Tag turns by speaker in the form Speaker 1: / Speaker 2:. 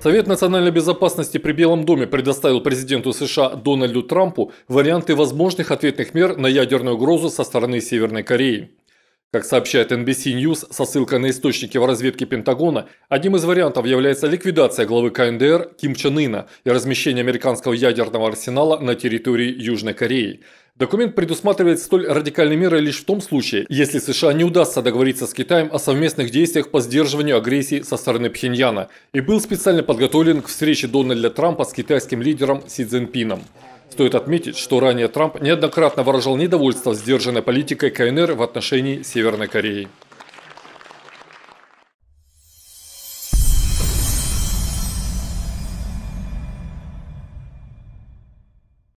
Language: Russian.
Speaker 1: Совет национальной безопасности при Белом доме предоставил президенту США Дональду Трампу варианты возможных ответных мер на ядерную угрозу со стороны Северной Кореи. Как сообщает NBC News со ссылкой на источники в разведке Пентагона, одним из вариантов является ликвидация главы КНДР Ким Чен Ына и размещение американского ядерного арсенала на территории Южной Кореи. Документ предусматривает столь радикальные меры лишь в том случае, если США не удастся договориться с Китаем о совместных действиях по сдерживанию агрессии со стороны Пхеньяна и был специально подготовлен к встрече Дональда Трампа с китайским лидером Си Цзиньпином. Стоит отметить, что ранее Трамп неоднократно выражал недовольство сдержанной политикой КНР в отношении Северной Кореи.